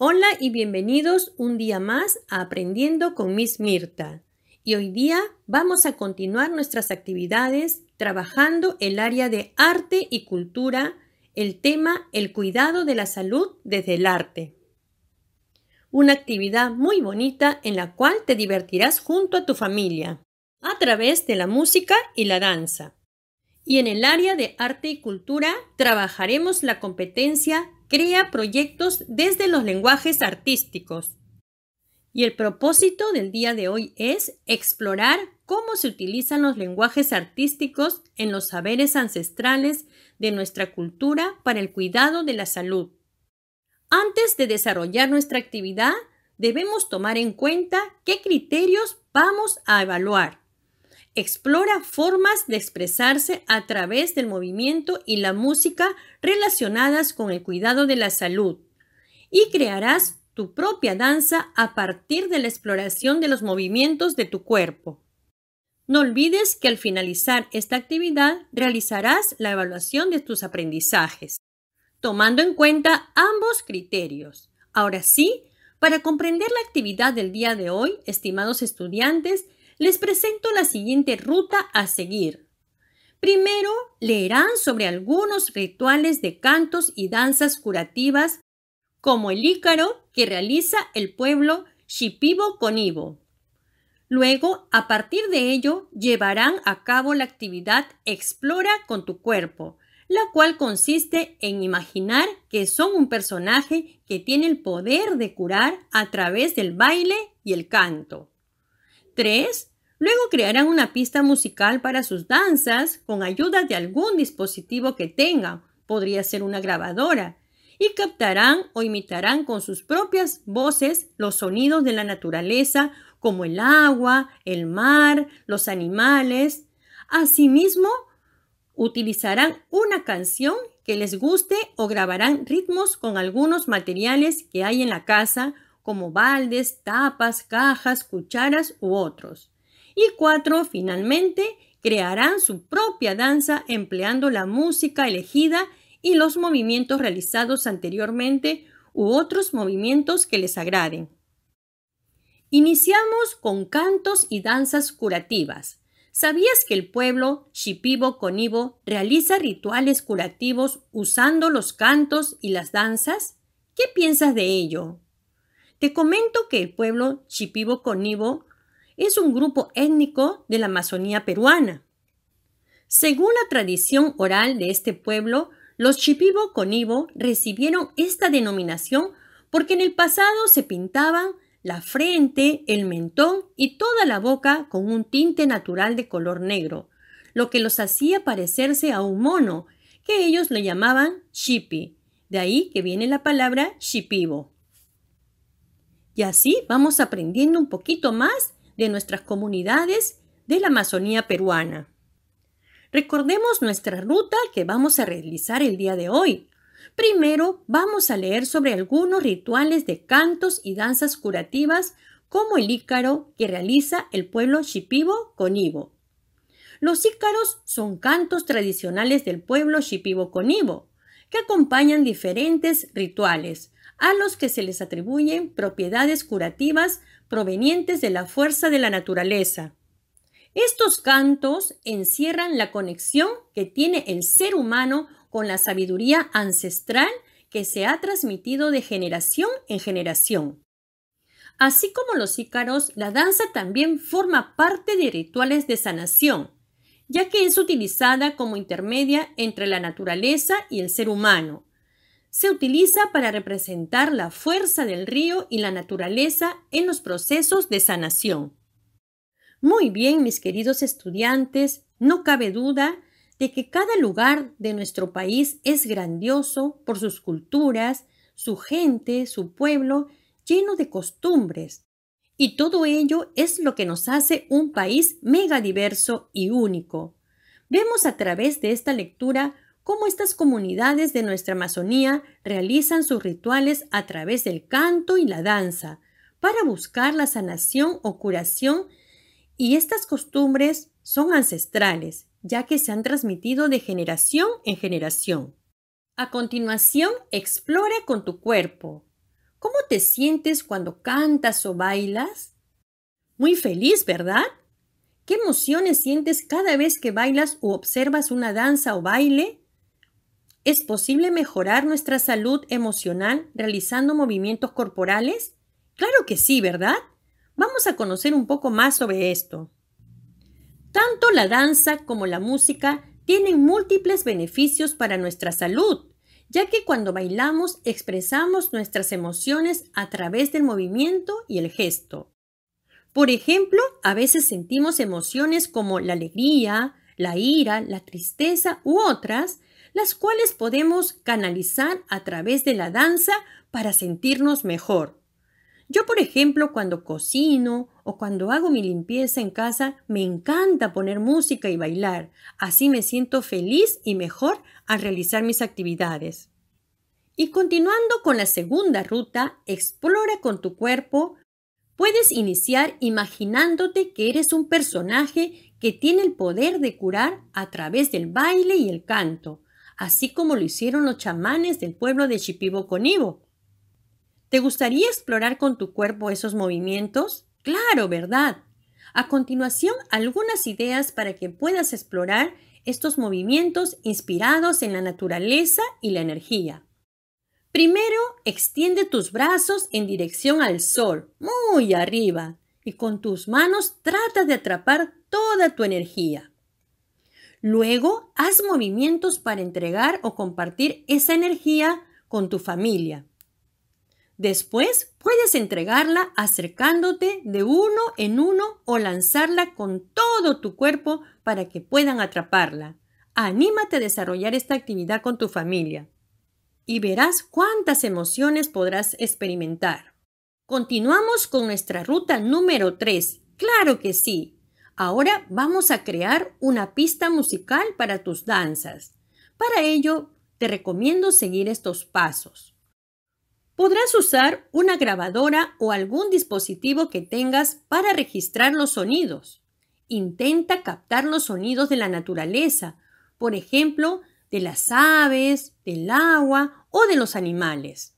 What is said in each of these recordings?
Hola y bienvenidos un día más a Aprendiendo con Miss Mirta. Y hoy día vamos a continuar nuestras actividades trabajando el área de arte y cultura, el tema el cuidado de la salud desde el arte. Una actividad muy bonita en la cual te divertirás junto a tu familia, a través de la música y la danza. Y en el área de arte y cultura trabajaremos la competencia crea proyectos desde los lenguajes artísticos. Y el propósito del día de hoy es explorar cómo se utilizan los lenguajes artísticos en los saberes ancestrales de nuestra cultura para el cuidado de la salud. Antes de desarrollar nuestra actividad, debemos tomar en cuenta qué criterios vamos a evaluar. Explora formas de expresarse a través del movimiento y la música relacionadas con el cuidado de la salud y crearás tu propia danza a partir de la exploración de los movimientos de tu cuerpo. No olvides que al finalizar esta actividad realizarás la evaluación de tus aprendizajes, tomando en cuenta ambos criterios. Ahora sí, para comprender la actividad del día de hoy, estimados estudiantes, les presento la siguiente ruta a seguir. Primero, leerán sobre algunos rituales de cantos y danzas curativas, como el ícaro que realiza el pueblo Shipibo Conibo. Luego, a partir de ello, llevarán a cabo la actividad Explora con tu cuerpo, la cual consiste en imaginar que son un personaje que tiene el poder de curar a través del baile y el canto. 3. Luego crearán una pista musical para sus danzas con ayuda de algún dispositivo que tengan, podría ser una grabadora, y captarán o imitarán con sus propias voces los sonidos de la naturaleza como el agua, el mar, los animales. Asimismo, utilizarán una canción que les guste o grabarán ritmos con algunos materiales que hay en la casa como baldes, tapas, cajas, cucharas u otros. Y cuatro, finalmente, crearán su propia danza empleando la música elegida y los movimientos realizados anteriormente u otros movimientos que les agraden. Iniciamos con cantos y danzas curativas. ¿Sabías que el pueblo Shipibo Conibo realiza rituales curativos usando los cantos y las danzas? ¿Qué piensas de ello? Te comento que el pueblo Chipibo Conibo es un grupo étnico de la Amazonía peruana. Según la tradición oral de este pueblo, los Chipibo Conibo recibieron esta denominación porque en el pasado se pintaban la frente, el mentón y toda la boca con un tinte natural de color negro, lo que los hacía parecerse a un mono, que ellos le llamaban chipi, de ahí que viene la palabra chipibo. Y así vamos aprendiendo un poquito más de nuestras comunidades de la Amazonía peruana. Recordemos nuestra ruta que vamos a realizar el día de hoy. Primero vamos a leer sobre algunos rituales de cantos y danzas curativas como el ícaro que realiza el pueblo Shipibo Conibo. Los ícaros son cantos tradicionales del pueblo Shipibo Conibo que acompañan diferentes rituales, a los que se les atribuyen propiedades curativas provenientes de la fuerza de la naturaleza. Estos cantos encierran la conexión que tiene el ser humano con la sabiduría ancestral que se ha transmitido de generación en generación. Así como los ícaros, la danza también forma parte de rituales de sanación, ya que es utilizada como intermedia entre la naturaleza y el ser humano, se utiliza para representar la fuerza del río y la naturaleza en los procesos de sanación. Muy bien, mis queridos estudiantes, no cabe duda de que cada lugar de nuestro país es grandioso por sus culturas, su gente, su pueblo, lleno de costumbres. Y todo ello es lo que nos hace un país megadiverso y único. Vemos a través de esta lectura cómo estas comunidades de nuestra Amazonía realizan sus rituales a través del canto y la danza para buscar la sanación o curación y estas costumbres son ancestrales, ya que se han transmitido de generación en generación. A continuación, explora con tu cuerpo. ¿Cómo te sientes cuando cantas o bailas? Muy feliz, ¿verdad? ¿Qué emociones sientes cada vez que bailas o observas una danza o baile? ¿Es posible mejorar nuestra salud emocional realizando movimientos corporales? Claro que sí, ¿verdad? Vamos a conocer un poco más sobre esto. Tanto la danza como la música tienen múltiples beneficios para nuestra salud, ya que cuando bailamos expresamos nuestras emociones a través del movimiento y el gesto. Por ejemplo, a veces sentimos emociones como la alegría, la ira, la tristeza u otras, las cuales podemos canalizar a través de la danza para sentirnos mejor. Yo, por ejemplo, cuando cocino o cuando hago mi limpieza en casa, me encanta poner música y bailar. Así me siento feliz y mejor al realizar mis actividades. Y continuando con la segunda ruta, explora con tu cuerpo. Puedes iniciar imaginándote que eres un personaje que tiene el poder de curar a través del baile y el canto así como lo hicieron los chamanes del pueblo de conibo. ¿Te gustaría explorar con tu cuerpo esos movimientos? Claro, ¿verdad? A continuación, algunas ideas para que puedas explorar estos movimientos inspirados en la naturaleza y la energía. Primero, extiende tus brazos en dirección al sol, muy arriba, y con tus manos trata de atrapar toda tu energía. Luego, haz movimientos para entregar o compartir esa energía con tu familia. Después, puedes entregarla acercándote de uno en uno o lanzarla con todo tu cuerpo para que puedan atraparla. Anímate a desarrollar esta actividad con tu familia y verás cuántas emociones podrás experimentar. Continuamos con nuestra ruta número 3. Claro que sí, Ahora vamos a crear una pista musical para tus danzas. Para ello, te recomiendo seguir estos pasos. Podrás usar una grabadora o algún dispositivo que tengas para registrar los sonidos. Intenta captar los sonidos de la naturaleza, por ejemplo, de las aves, del agua o de los animales.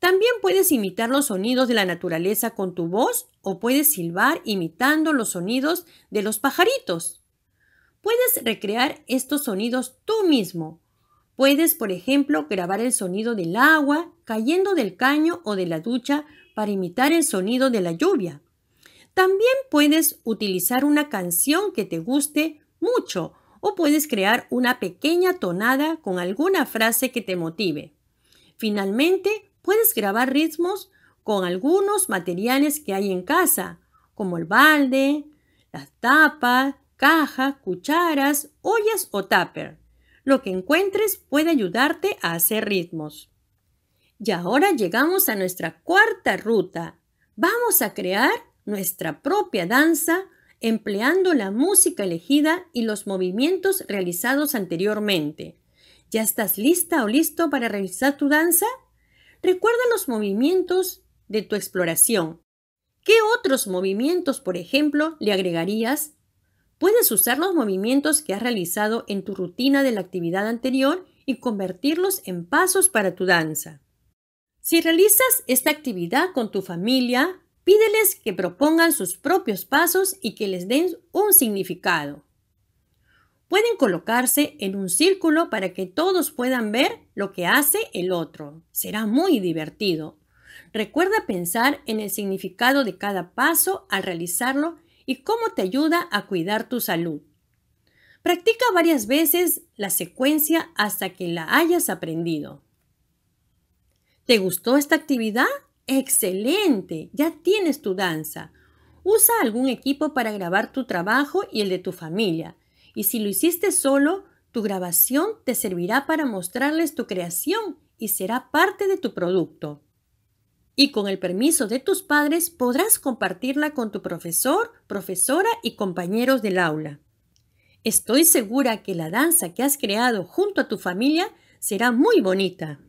También puedes imitar los sonidos de la naturaleza con tu voz o puedes silbar imitando los sonidos de los pajaritos. Puedes recrear estos sonidos tú mismo. Puedes, por ejemplo, grabar el sonido del agua cayendo del caño o de la ducha para imitar el sonido de la lluvia. También puedes utilizar una canción que te guste mucho o puedes crear una pequeña tonada con alguna frase que te motive. Finalmente, Puedes grabar ritmos con algunos materiales que hay en casa, como el balde, las tapas, cajas, cucharas, ollas o tupper. Lo que encuentres puede ayudarte a hacer ritmos. Y ahora llegamos a nuestra cuarta ruta. Vamos a crear nuestra propia danza empleando la música elegida y los movimientos realizados anteriormente. ¿Ya estás lista o listo para realizar tu danza? Recuerda los movimientos de tu exploración. ¿Qué otros movimientos, por ejemplo, le agregarías? Puedes usar los movimientos que has realizado en tu rutina de la actividad anterior y convertirlos en pasos para tu danza. Si realizas esta actividad con tu familia, pídeles que propongan sus propios pasos y que les den un significado. Pueden colocarse en un círculo para que todos puedan ver lo que hace el otro. Será muy divertido. Recuerda pensar en el significado de cada paso al realizarlo y cómo te ayuda a cuidar tu salud. Practica varias veces la secuencia hasta que la hayas aprendido. ¿Te gustó esta actividad? ¡Excelente! Ya tienes tu danza. Usa algún equipo para grabar tu trabajo y el de tu familia. Y si lo hiciste solo, tu grabación te servirá para mostrarles tu creación y será parte de tu producto. Y con el permiso de tus padres podrás compartirla con tu profesor, profesora y compañeros del aula. Estoy segura que la danza que has creado junto a tu familia será muy bonita.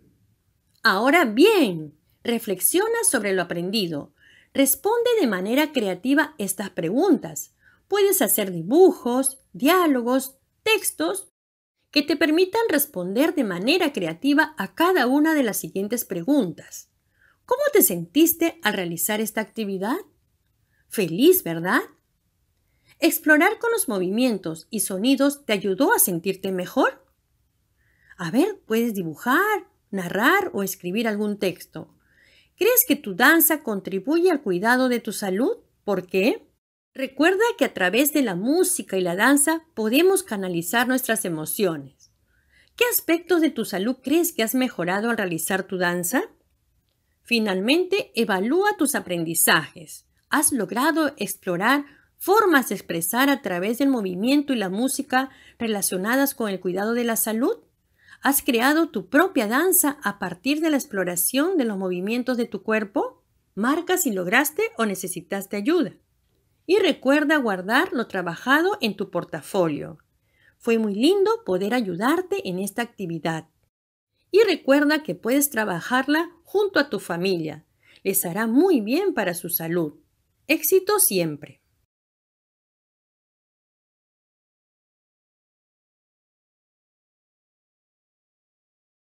Ahora bien, reflexiona sobre lo aprendido. Responde de manera creativa estas preguntas puedes hacer dibujos, diálogos, textos que te permitan responder de manera creativa a cada una de las siguientes preguntas. ¿Cómo te sentiste al realizar esta actividad? Feliz, ¿verdad? ¿Explorar con los movimientos y sonidos te ayudó a sentirte mejor? A ver, puedes dibujar, narrar o escribir algún texto. ¿Crees que tu danza contribuye al cuidado de tu salud? ¿Por qué? Recuerda que a través de la música y la danza podemos canalizar nuestras emociones. ¿Qué aspectos de tu salud crees que has mejorado al realizar tu danza? Finalmente, evalúa tus aprendizajes. ¿Has logrado explorar formas de expresar a través del movimiento y la música relacionadas con el cuidado de la salud? ¿Has creado tu propia danza a partir de la exploración de los movimientos de tu cuerpo? Marca si lograste o necesitaste ayuda y recuerda guardar lo trabajado en tu portafolio. Fue muy lindo poder ayudarte en esta actividad. Y recuerda que puedes trabajarla junto a tu familia. Les hará muy bien para su salud. Éxito siempre.